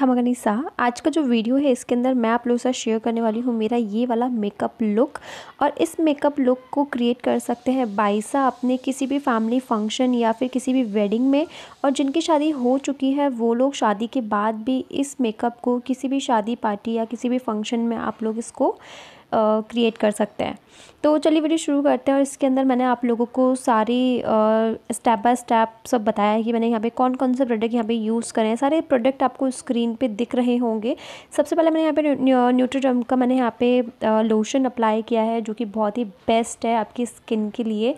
खमगनी साह आज का जो वीडियो है इसके अंदर मैं आप लोगों के साथ शेयर करने वाली हूँ मेरा ये वाला मेकअप लुक और इस मेकअप लुक को क्रिएट कर सकते हैं बाईसा अपने किसी भी फैमिली फंक्शन या फिर किसी भी वेडिंग में और जिनकी शादी हो चुकी है वो लोग शादी के बाद भी इस मेकअप को किसी भी शादी पार्टी या किसी भी फंक्शन में आप लोग इसको क्रिएट कर सकते हैं तो चलिए वीडियो शुरू करते हैं और इसके अंदर मैंने आप लोगों को सारी स्टेप बाय स्टेप सब बताया है कि मैंने यहाँ पे कौन कौन से प्रोडक्ट यहाँ पे यूज़ करें सारे प्रोडक्ट आपको स्क्रीन पे दिख रहे होंगे सबसे पहले मैंने यहाँ पे न्यूट्रीडम का मैंने यहाँ पे लोशन अप्लाई किया है जो कि बहुत ही बेस्ट है आपकी स्किन के लिए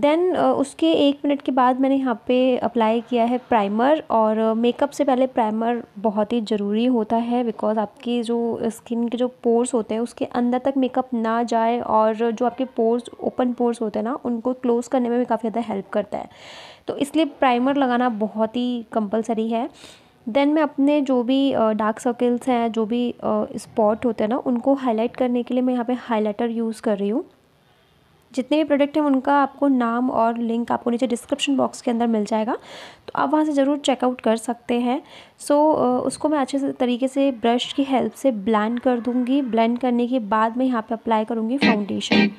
देन uh, उसके एक मिनट के बाद मैंने यहाँ पे अप्लाई किया है प्राइमर और मेकअप uh, से पहले प्राइमर बहुत ही ज़रूरी होता है बिकॉज़ आपकी जो स्किन के जो पोर्स होते हैं उसके अंदर तक मेकअप ना जाए और जो आपके पोर्स ओपन पोर्स होते हैं ना उनको क्लोज़ करने में भी काफ़ी ज़्यादा हेल्प करता है तो इसलिए प्राइमर लगाना बहुत ही कंपलसरी है देन मैं अपने जो भी डार्क uh, सर्कल्स हैं जो भी स्पॉट होते हैं ना उनको हाईलाइट करने के लिए मैं यहाँ पे हाईलाइटर यूज़ कर रही हूँ जितने भी प्रोडक्ट हैं उनका आपको नाम और लिंक आपको नीचे डिस्क्रिप्शन बॉक्स के अंदर मिल जाएगा तो आप वहाँ से ज़रूर चेकआउट कर सकते हैं सो so, उसको मैं अच्छे से तरीके से ब्रश की हेल्प से ब्लैंड कर दूँगी ब्लैंड करने के बाद मैं यहाँ पर अप्लाई करूँगी फाउंडेशन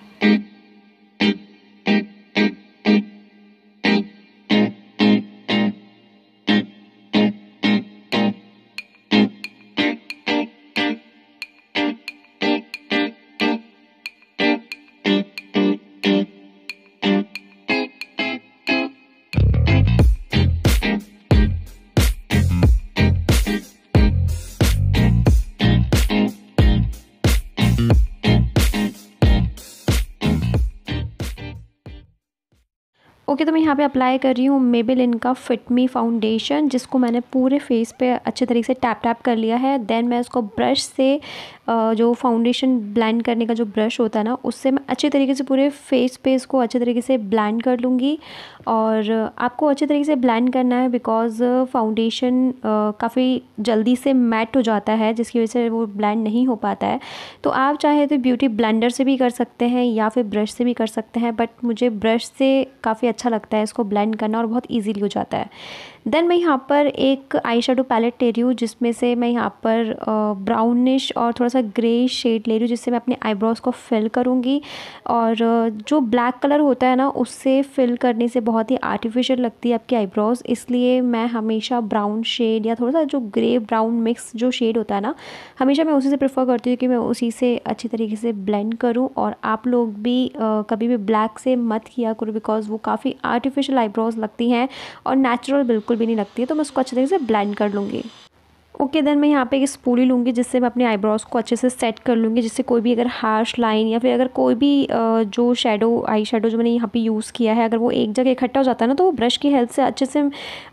ओके तो मैं यहाँ पे अप्लाई कर रही हूँ मेबिल इनका फ़िटमी फाउंडेशन जिसको मैंने पूरे फेस पे अच्छे तरीके से टैप टैप कर लिया है देन मैं उसको ब्रश से जो फाउंडेशन ब्लेंड करने का जो ब्रश होता है ना उससे मैं अच्छे तरीके से पूरे फेस पे इसको अच्छे तरीके से ब्लेंड कर लूँगी और आपको अच्छे तरीके से ब्लेंड करना है बिकॉज़ फाउंडेशन काफ़ी जल्दी से मैट हो जाता है जिसकी वजह से वो ब्लेंड नहीं हो पाता है तो आप चाहे तो ब्यूटी ब्लेंडर से भी कर सकते हैं या फिर ब्रश से भी कर सकते हैं बट मुझे ब्रश से काफ़ी अच्छा अच्छा लगता है इसको ब्लेंड करना और बहुत ईजीली हो जाता है देन मैं यहाँ पर एक आई शेडो पैलेट ले रही हूँ जिसमें से मैं यहाँ पर ब्राउनिश और थोड़ा सा ग्रे शेड ले रही हूँ जिससे मैं अपने आईब्रोज़ को फिल करूँगी और जो ब्लैक कलर होता है ना उससे फिल करने से बहुत ही आर्टिफिशियल लगती है आपकी आईब्रोज़ इसलिए मैं हमेशा ब्राउन शेड या थोड़ा सा जो ग्रे ब्राउन मिक्स जो शेड होता है ना हमेशा मैं उसी से प्रेफर करती हूँ कि मैं उसी से अच्छी तरीके से ब्लेंड करूँ और आप लोग भी कभी भी ब्लैक से मत किया करूँ बिकॉज़ वो काफ़ी आर्टिफिशियल आईब्रोज़ लगती हैं और नेचुरल बिल्कुल बिल्कुल भी नहीं लगती है तो मैं उसको अच्छे तरीके से ब्लाइंड कर लूँगी ओके okay, देन मैं यहाँ पे एक स्पूली लूँगी जिससे मैं अपने आईब्रोज को अच्छे से सेट कर लूँगी जिससे कोई भी अगर हार्श लाइन या फिर अगर कोई भी जो शेडो आई शेडो जो मैंने यहाँ पे यूज़ किया है अगर वो एक जगह इकट्ठा हो जाता है ना तो वो ब्रश की हेल्प से अच्छे से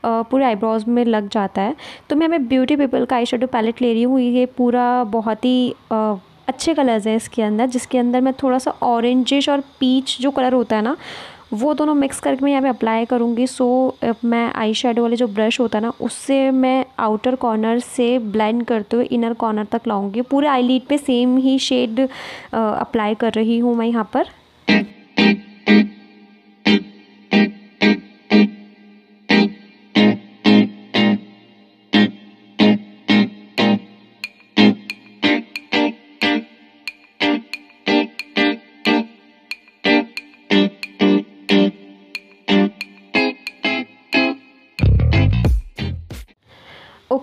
पूरे आईब्रोज में लग जाता है तो मैं हमें ब्यूटी पीपल का आई शेडो पैलेट ले रही हूँ ये पूरा बहुत ही अच्छे कलर्स हैं इसके अंदर जिसके अंदर मैं थोड़ा सा ऑरेंजिश और पीच जो कलर होता है ना वो दोनों मिक्स करके मैं यहाँ पे अप्लाई करूँगी सो मैं आई शेडो वाले जो ब्रश होता है ना उससे मैं आउटर कॉर्नर से ब्लेंड करते हुए इनर कॉर्नर तक लाऊँगी पूरे आई पे सेम ही शेड अप्लाई कर रही हूँ मैं यहाँ पर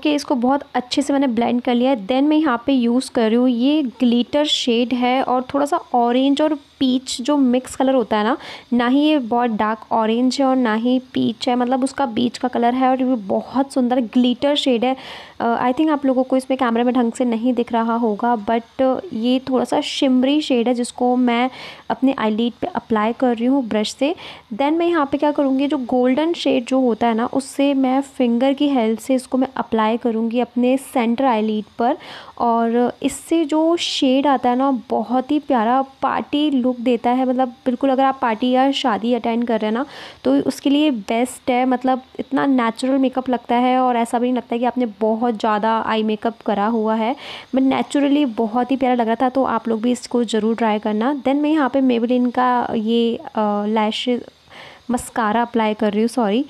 okay, इसको बहुत अच्छे से मैंने ब्लेंड कर लिया है देन मैं यहाँ पे यूज़ कर रही हूँ ये ग्लिटर शेड है और थोड़ा सा ऑरेंज और पीच जो मिक्स कलर होता है ना ना ही ये बहुत डार्क ऑरेंज है और ना ही पीच है मतलब उसका बीच का कलर है और ये बहुत सुंदर ग्लिटर शेड है आई uh, थिंक आप लोगों को इसमें कैमरे में ढंग से नहीं दिख रहा होगा बट uh, ये थोड़ा सा शिमरी शेड है जिसको मैं अपने आईलिड पे अप्लाई कर रही हूँ ब्रश से देन मैं यहाँ पे क्या करूँगी जो गोल्डन शेड जो होता है ना उससे मैं फिंगर की हेल्प से इसको मैं अप्लाई करूँगी अपने सेंटर आईलिड पर और इससे जो शेड आता है ना बहुत ही प्यारा पार्टी लुक लुक देता है मतलब बिल्कुल अगर आप पार्टी या शादी अटेंड कर रहे हैं ना तो उसके लिए बेस्ट है मतलब इतना नेचुरल मेकअप लगता है और ऐसा भी नहीं लगता कि आपने बहुत ज़्यादा आई मेकअप करा हुआ है बट नेचुरली बहुत ही प्यारा लग रहा था तो आप लोग भी इसको ज़रूर ट्राई करना देन मैं यहाँ पर मेबलिन का ये लैश मस्कारा अप्लाई कर रही हूँ सॉरी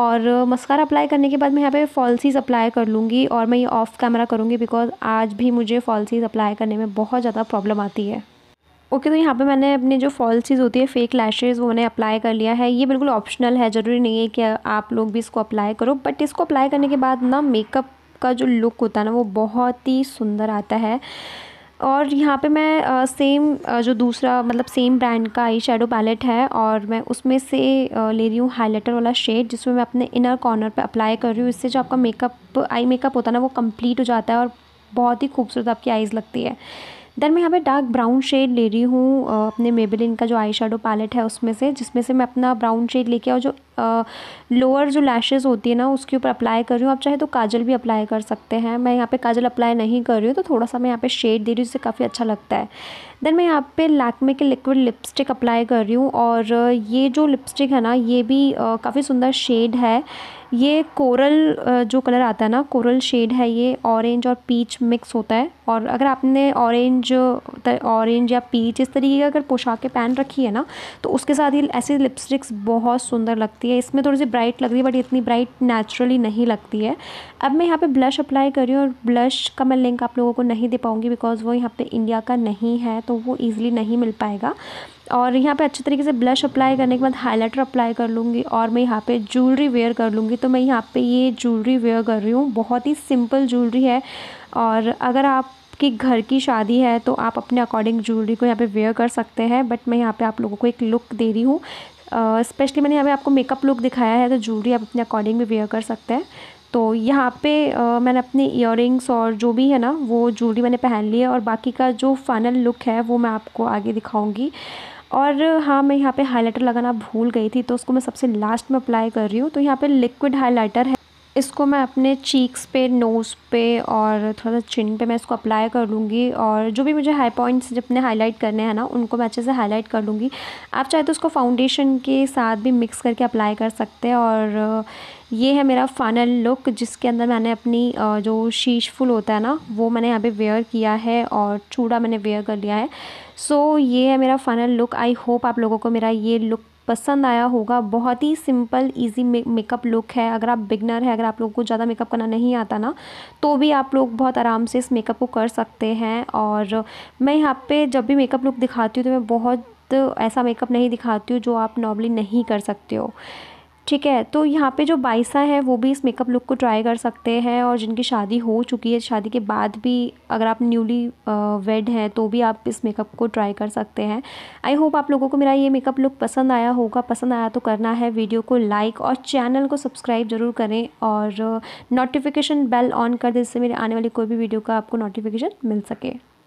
और मस्कारा अप्लाई करने के बाद मैं यहाँ पे फॉल्सीज अप्लाई कर लूँगी और मैं ये ऑफ़ कैमरा करूँगी बिकॉज आज भी मुझे फॉल्सीज अप्लाई करने में बहुत ज़्यादा प्रॉब्लम आती है ओके तो यहाँ पे मैंने अपने जो फॉल्सीज होती है फेक लैशेज़ वो मैंने अप्लाई कर लिया है ये बिल्कुल ऑप्शनल है ज़रूरी नहीं है कि आप लोग भी इसको अप्लाई करो बट इसको अप्लाई करने के बाद ना मेकअप का जो लुक होता है ना वो बहुत ही सुंदर आता है और यहाँ पे मैं आ, सेम आ, जो दूसरा मतलब सेम ब्रांड का आई शेडो पैलेट है और मैं उसमें से आ, ले रही हूँ हाइलाइटर वाला शेड जिसमें मैं अपने इनर कॉर्नर पर अप्लाई कर रही हूँ इससे जो आपका मेकअप आई मेकअप होता है ना वो कम्प्लीट हो जाता है और बहुत ही खूबसूरत आपकी आइज़ लगती है देन मैं यहाँ पे डार्क ब्राउन शेड ले रही हूँ अपने मेबेलिन का जो आई पैलेट है उसमें से जिसमें से मैं अपना ब्राउन शेड लेके और जो लोअर जो लैशेज़ होती है ना उसके ऊपर अप्लाई कर रही हूँ आप चाहे तो काजल भी अप्लाई कर सकते हैं मैं यहाँ पे काजल अप्लाई नहीं कर रही हूँ तो थोड़ा सा मैं यहाँ पे शेड दे रही हूँ जिससे काफ़ी अच्छा लगता है देन मैं यहाँ पे लैकमे के लिक्विड लिपस्टिक अप्लाई कर रही हूँ और ये जो लिपस्टिक है ना ये भी काफ़ी सुंदर शेड है ये कोरल जो कलर आता है ना कोरल शेड है ये ऑरेंज और पीच मिक्स होता है और अगर आपने ऑरेंज ऑरेंज या पीच इस तरीके की अगर पोशाकें पहन रखी है ना तो उसके साथ ही ऐसी लिपस्टिक्स बहुत सुंदर लगती है लगती है इसमें थोड़ी सी ब्राइट लग रही है बट इतनी ब्राइट नेचुरली नहीं लगती है अब मैं यहाँ पे ब्लश अप्लाई कर रही हूँ और ब्लश का मैं लिंक आप लोगों को नहीं दे पाऊँगी बिकॉज वो यहाँ पे इंडिया का नहीं है तो वो ईज़िली नहीं मिल पाएगा और यहाँ पे अच्छे तरीके से ब्लश अप्लाई करने के बाद हाइलाइटर अप्लाई कर लूँगी और मैं यहाँ पे ज्वेलरी वेयर कर लूँगी तो मैं यहाँ पे ये ज्वेलरी वेयर कर रही हूँ बहुत ही सिंपल ज्वेलरी है और अगर आप कि घर की शादी है तो आप अपने अकॉर्डिंग ज्वेलरी को यहाँ पे वेयर कर सकते हैं बट मैं यहाँ पे आप लोगों को एक लुक दे रही हूँ स्पेशली मैंने यहाँ आपको मेकअप लुक दिखाया है तो ज्वेलरी आप अपने अकॉर्डिंग भी वेयर कर सकते हैं तो यहाँ पे आ, मैंने अपने इयर और जो भी है ना वो ज्वेलरी मैंने पहन ली है और बाकी का जो फाइनल लुक है वो मैं आपको आगे दिखाऊँगी और हाँ मैं यहाँ पे हाइलाइटर लगाना भूल गई थी तो उसको मैं सबसे लास्ट में अप्लाई कर रही हूँ तो यहाँ पे लिक्विड हाइलाइटर है इसको मैं अपने चीक्स पे नोज़ पे और थोड़ा सा चिन पे मैं इसको अप्लाई कर लूँगी और जो भी मुझे हाई पॉइंट्स जितने हाईलाइट करने हैं ना उनको मैं अच्छे से हाईलाइट कर लूँगी आप चाहे तो उसको फाउंडेशन के साथ भी मिक्स करके अप्लाई कर सकते हैं और ये है मेरा फाइनल लुक जिसके अंदर मैंने अपनी जो शीश फुल होता है ना वो मैंने यहाँ पे वेयर किया है और चूड़ा मैंने वेयर कर लिया है सो so, ये है मेरा फाइनल लुक आई होप आप लोगों को मेरा ये लुक पसंद आया होगा बहुत ही सिंपल इजी मेकअप लुक है अगर आप बिगनर है अगर आप लोगों को ज़्यादा मेकअप करना नहीं आता ना तो भी आप लोग बहुत आराम से इस मेकअप को कर सकते हैं और मैं यहाँ पे जब भी मेकअप लुक दिखाती हूँ तो मैं बहुत ऐसा मेकअप नहीं दिखाती हूँ जो आप नॉर्मली नहीं कर सकते हो ठीक है तो यहाँ पे जो बाइसा है वो भी इस मेकअप लुक को ट्राई कर सकते हैं और जिनकी शादी हो चुकी है शादी के बाद भी अगर आप न्यूली वेड हैं तो भी आप इस मेकअप को ट्राई कर सकते हैं आई होप आप लोगों को मेरा ये मेकअप लुक पसंद आया होगा पसंद आया तो करना है वीडियो को लाइक और चैनल को सब्सक्राइब ज़रूर करें और नोटिफिकेशन बेल ऑन कर दें जिससे मेरे आने वाली कोई भी वीडियो का आपको नोटिफिकेशन मिल सके